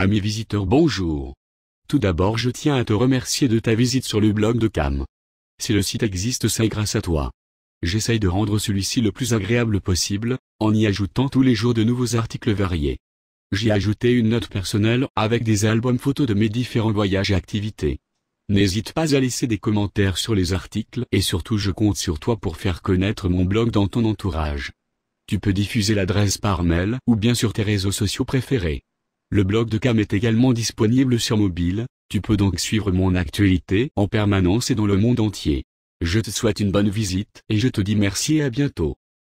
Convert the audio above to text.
Amis visiteurs bonjour. Tout d'abord je tiens à te remercier de ta visite sur le blog de Cam. Si le site existe c'est grâce à toi. J'essaye de rendre celui-ci le plus agréable possible, en y ajoutant tous les jours de nouveaux articles variés. ai ajouté une note personnelle avec des albums photos de mes différents voyages et activités. N'hésite pas à laisser des commentaires sur les articles et surtout je compte sur toi pour faire connaître mon blog dans ton entourage. Tu peux diffuser l'adresse par mail ou bien sur tes réseaux sociaux préférés. Le blog de Cam est également disponible sur mobile, tu peux donc suivre mon actualité en permanence et dans le monde entier. Je te souhaite une bonne visite et je te dis merci et à bientôt.